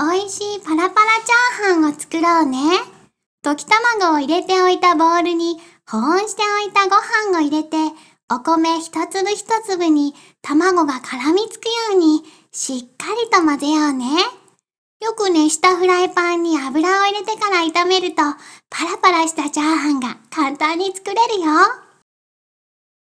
美味しいパラパラチャーハンを作ろうね。溶き卵を入れておいたボウルに保温しておいたご飯を入れて、お米一粒一粒に卵が絡みつくようにしっかりと混ぜようね。よく熱したフライパンに油を入れてから炒めるとパラパラしたチャーハンが簡単に作れるよ。